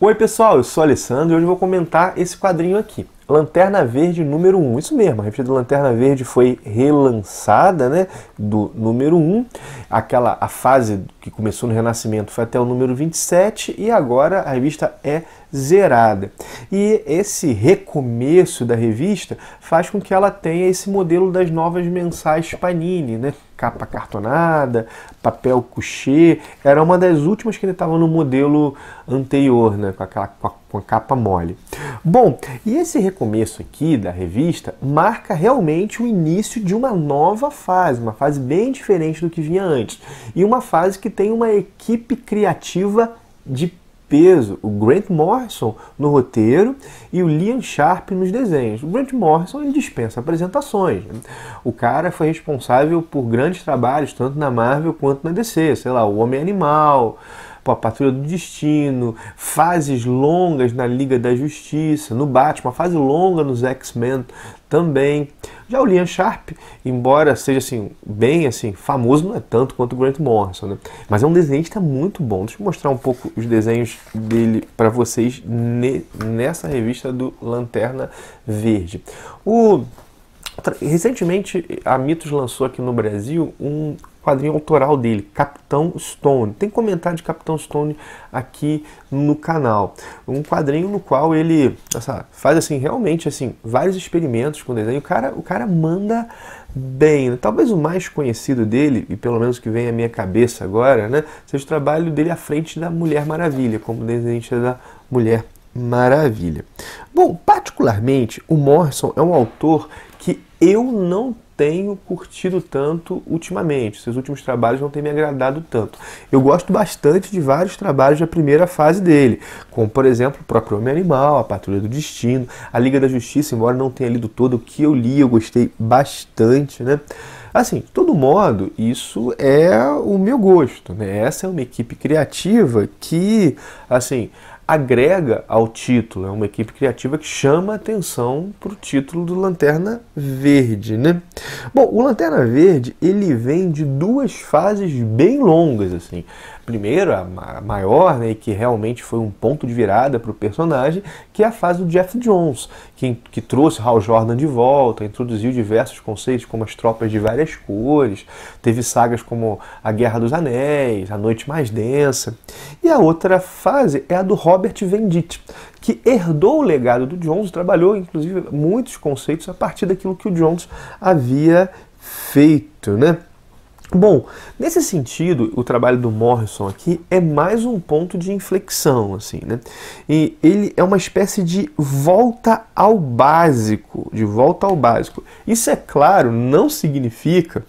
Oi pessoal, eu sou o Alessandro e hoje vou comentar esse quadrinho aqui. Lanterna Verde número 1, isso mesmo, a revista Lanterna Verde foi relançada, né, do número 1, aquela a fase que começou no Renascimento foi até o número 27 e agora a revista é zerada. E esse recomeço da revista faz com que ela tenha esse modelo das novas mensais Panini, né, capa cartonada, papel couché. Era uma das últimas que ele estava no modelo anterior, né? com, aquela, com a, com, a, capa mole. Bom, e esse recomeço aqui da revista marca realmente o início de uma nova fase, uma fase bem diferente do que vinha antes. E uma fase que tem uma equipe criativa de peso o Grant Morrison no roteiro e o Liam Sharp nos desenhos. O Grant Morrison ele dispensa apresentações. Né? O cara foi responsável por grandes trabalhos tanto na Marvel quanto na DC, sei lá, o Homem Animal, Pô, Patrulha do Destino, fases longas na Liga da Justiça, no Batman, fase longa nos X-Men também. Já o Liam Sharp, embora seja assim bem assim famoso, não é tanto quanto o Grant Morrison, né? mas é um desenhista muito bom. Deixa eu mostrar um pouco os desenhos dele para vocês ne nessa revista do Lanterna Verde. O Recentemente, a Mitos lançou aqui no Brasil um quadrinho autoral dele, Capitão Stone. Tem comentário de Capitão Stone aqui no canal. Um quadrinho no qual ele nossa, faz assim realmente assim vários experimentos com desenho. O cara, o cara manda bem. Né? Talvez o mais conhecido dele e pelo menos que vem à minha cabeça agora, né, seja o trabalho dele à frente da Mulher Maravilha, como desenhista da Mulher Maravilha. Bom, particularmente, o Morrison é um autor que eu não tenho curtido tanto ultimamente. Seus últimos trabalhos não têm me agradado tanto. Eu gosto bastante de vários trabalhos da primeira fase dele, como por exemplo o próprio Homem Animal, a Patrulha do Destino, a Liga da Justiça, embora não tenha lido todo o que eu li, eu gostei bastante, né? Assim, de todo modo, isso é o meu gosto, né? Essa é uma equipe criativa que, assim, agrega ao título. É uma equipe criativa que chama atenção para o título do Lanterna Verde, né? Bom, o Lanterna Verde ele vem de duas fases bem longas, assim. Primeiro, a maior, né, que realmente foi um ponto de virada para o personagem, que é a fase do Jeff Jones, que, que trouxe Hal Jordan de volta, introduziu diversos conceitos como as tropas de várias cores, teve sagas como A Guerra dos Anéis, A Noite Mais Densa. E a outra fase é a do Robert Venditti, que herdou o legado do Jones, trabalhou inclusive muitos conceitos a partir daquilo que o Jones havia feito, né? Bom, nesse sentido, o trabalho do Morrison aqui é mais um ponto de inflexão, assim, né? E ele é uma espécie de volta ao básico, de volta ao básico. Isso é claro, não significa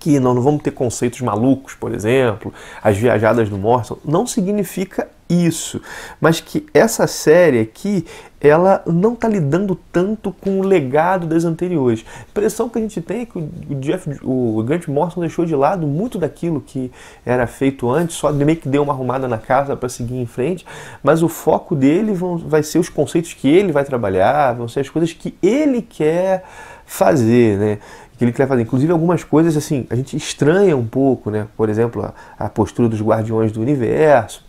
que não, não vamos ter conceitos malucos, por exemplo, as viajadas do Morrison, não significa isso, mas que essa série aqui ela não está lidando tanto com o legado das anteriores. A impressão que a gente tem é que o, Jeff, o Grant Morrison deixou de lado muito daquilo que era feito antes, só meio que deu uma arrumada na casa para seguir em frente, mas o foco dele vão, vai ser os conceitos que ele vai trabalhar, vão ser as coisas que ele quer fazer, né? que ele quer fazer. Inclusive algumas coisas assim, a gente estranha um pouco, né? Por exemplo, a, a postura dos guardiões do universo,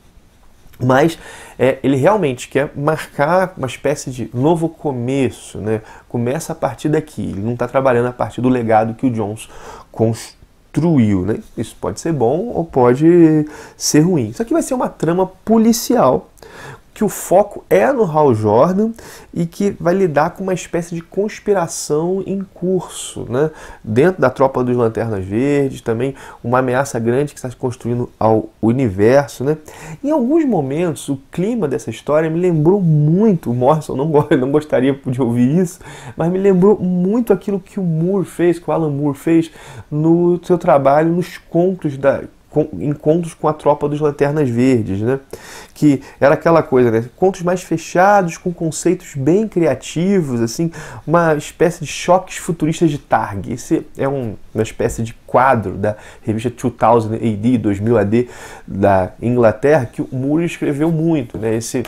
mas é, ele realmente quer marcar uma espécie de novo começo, né? Começa a partir daqui. Ele não está trabalhando a partir do legado que o Jones construiu, né? Isso pode ser bom ou pode ser ruim. Isso aqui vai ser uma trama policial que o foco é no Hal Jordan e que vai lidar com uma espécie de conspiração em curso, né? Dentro da tropa dos Lanternas Verdes, também uma ameaça grande que está se construindo ao universo, né? Em alguns momentos, o clima dessa história me lembrou muito, o Morrison não, não gostaria de ouvir isso, mas me lembrou muito aquilo que o Moore fez, que o Alan Moore fez no seu trabalho nos contos da encontros com a tropa dos Lanternas Verdes, né? Que era aquela coisa, né? Contos mais fechados, com conceitos bem criativos, assim, uma espécie de choques futuristas de Targ. Esse é um, uma espécie de quadro da revista 2000 AD, 2000 AD, da Inglaterra, que o Moore escreveu muito, né? Esse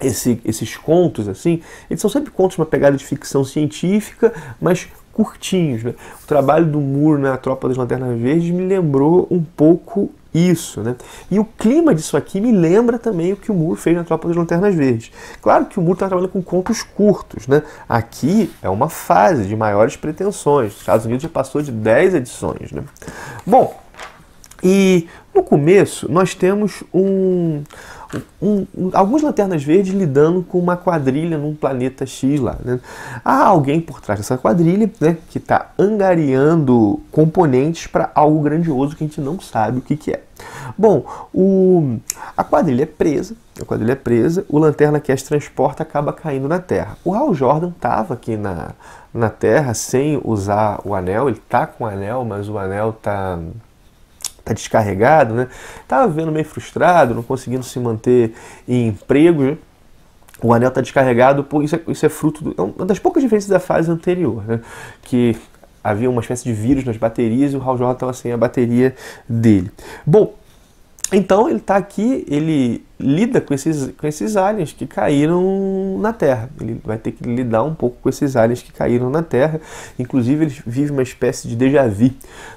esse, esses contos, assim, eles são sempre contos uma pegada de ficção científica, mas curtinhos. Né? O trabalho do Moore na né, Tropa das Lanternas Verdes me lembrou um pouco isso, né? E o clima disso aqui me lembra também o que o Moore fez na Tropa das Lanternas Verdes. Claro que o Moore está trabalhando com contos curtos, né? Aqui é uma fase de maiores pretensões. Os Estados Unidos já passou de 10 edições, né? Bom, e no começo nós temos um um, um, alguns lanternas verdes lidando com uma quadrilha num planeta X lá. Né? Há alguém por trás dessa quadrilha né, que está angariando componentes para algo grandioso que a gente não sabe o que, que é. Bom, o, a quadrilha é presa, a quadrilha é presa, o lanterna que as transporta acaba caindo na Terra. O Hal Jordan estava aqui na, na Terra sem usar o anel, ele está com o anel, mas o anel está tá descarregado, né? Tá vendo meio frustrado, não conseguindo se manter em emprego. Né? O anel tá descarregado, por isso é, isso é fruto do, é uma das poucas diferenças da fase anterior, né? Que havia uma espécie de vírus nas baterias e o Raul Jordan estava sem a bateria dele. Bom, então ele está aqui, ele lida com esses, com esses aliens que caíram na Terra. Ele vai ter que lidar um pouco com esses aliens que caíram na Terra. Inclusive, ele vive uma espécie de déjà vu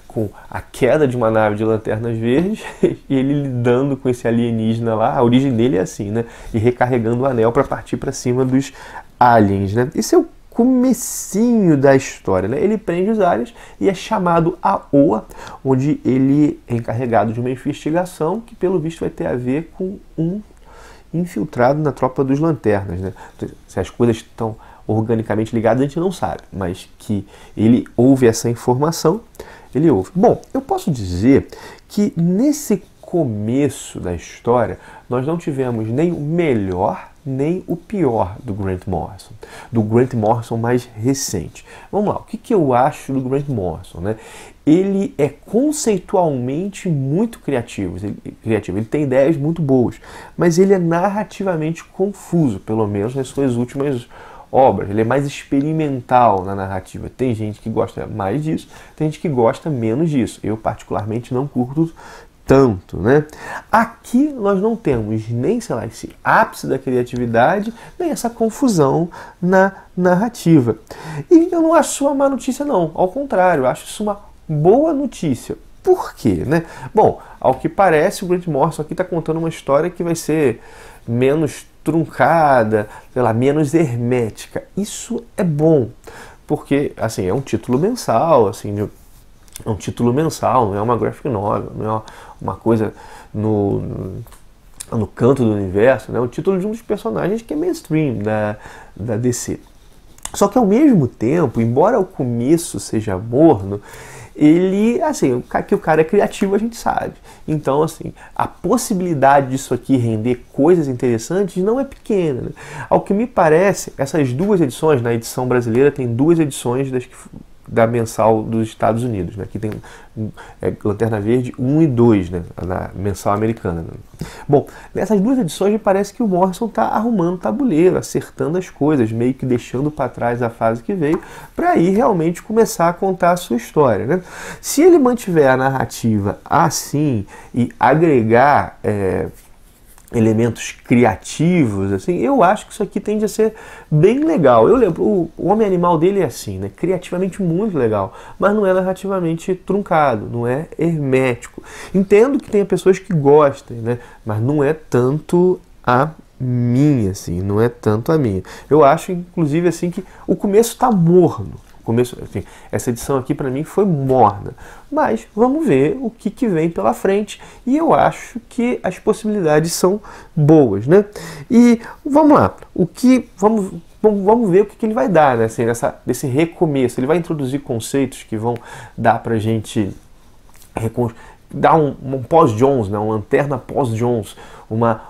com a queda de uma nave de lanternas verdes e ele lidando com esse alienígena lá. A origem dele é assim, né? E recarregando o anel para partir para cima dos aliens, né? Esse é o comecinho da história. Né? Ele prende os Ares e é chamado a Oa, onde ele é encarregado de uma investigação que, pelo visto, vai ter a ver com um infiltrado na tropa dos Lanternas. Né? Se as coisas estão organicamente ligadas, a gente não sabe, mas que ele ouve essa informação, ele ouve. Bom, eu posso dizer que nesse começo da história, nós não tivemos nem o melhor nem o pior do Grant Morrison, do Grant Morrison mais recente. Vamos lá, o que, que eu acho do Grant Morrison? Né? Ele é conceitualmente muito criativo, ele, criativo, ele tem ideias muito boas, mas ele é narrativamente confuso, pelo menos nas suas últimas obras. Ele é mais experimental na narrativa. Tem gente que gosta mais disso, tem gente que gosta menos disso. Eu, particularmente, não curto tanto, né? Aqui nós não temos nem, sei lá, esse ápice da criatividade, nem essa confusão na narrativa. E eu não acho uma má notícia, não. Ao contrário, eu acho isso uma boa notícia. Por quê, né? Bom, ao que parece, o Grant Morrison aqui está contando uma história que vai ser menos truncada, sei lá, menos hermética. Isso é bom, porque, assim, é um título mensal, assim, de é um título mensal, não é uma graphic novel, não é uma coisa no, no canto do universo, né? o título de um dos personagens que é mainstream da, da DC. Só que ao mesmo tempo, embora o começo seja morno, ele, assim, que o cara é criativo a gente sabe. Então, assim, a possibilidade disso aqui render coisas interessantes não é pequena. Né? Ao que me parece, essas duas edições, na edição brasileira tem duas edições das que da mensal dos Estados Unidos. Né? Aqui tem é, Lanterna Verde 1 e 2, né? na mensal americana. Né? Bom, nessas duas edições me parece que o Morrison está arrumando tabuleiro, acertando as coisas, meio que deixando para trás a fase que veio, para aí realmente começar a contar a sua história. Né? Se ele mantiver a narrativa assim e agregar é, elementos criativos, assim, eu acho que isso aqui tende a ser bem legal. Eu lembro, o Homem Animal dele é assim, né? Criativamente muito legal, mas não é narrativamente truncado, não é hermético. Entendo que tenha pessoas que gostem, né? Mas não é tanto a minha, assim, não é tanto a minha. Eu acho, inclusive, assim, que o começo está morno começo, assim, essa edição aqui para mim foi morna. Mas vamos ver o que, que vem pela frente e eu acho que as possibilidades são boas, né? E vamos lá, o que vamos vamos ver o que, que ele vai dar né? assim, nessa, desse recomeço. Ele vai introduzir conceitos que vão dar para a gente dar um, um pós-Jones, né? uma lanterna pós-Jones, uma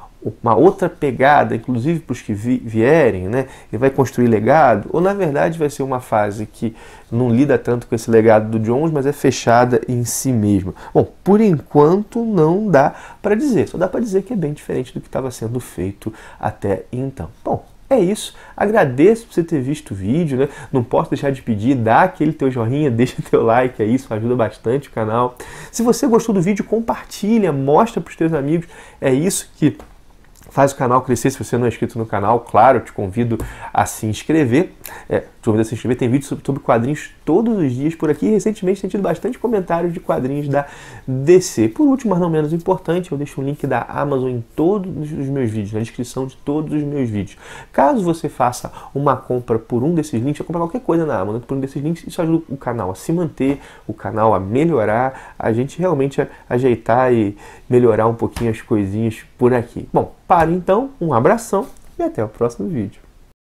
uma outra pegada, inclusive para os que vi, vierem, né? Ele vai construir legado, ou na verdade vai ser uma fase que não lida tanto com esse legado do Jones, mas é fechada em si mesma. Bom, por enquanto não dá para dizer, só dá para dizer que é bem diferente do que estava sendo feito até então. Bom, é isso. Agradeço por você ter visto o vídeo, né? Não posso deixar de pedir, dá aquele teu joinha, deixa teu like aí, isso ajuda bastante o canal. Se você gostou do vídeo, compartilha, mostra para os teus amigos. É isso que faz o canal crescer. Se você não é inscrito no canal, claro, te convido a se inscrever. É, te convido a se inscrever. Tem vídeo sobre, sobre quadrinhos todos os dias por aqui. Recentemente tem tido bastante comentários de quadrinhos da DC. Por último, mas não menos importante, eu deixo o link da Amazon em todos os meus vídeos, na descrição de todos os meus vídeos. Caso você faça uma compra por um desses links, ou comprar qualquer coisa na Amazon por um desses links, isso ajuda o canal a se manter, o canal a melhorar, a gente realmente ajeitar e melhorar um pouquinho as coisinhas por aqui. Bom, paro então, um abração e até o próximo vídeo.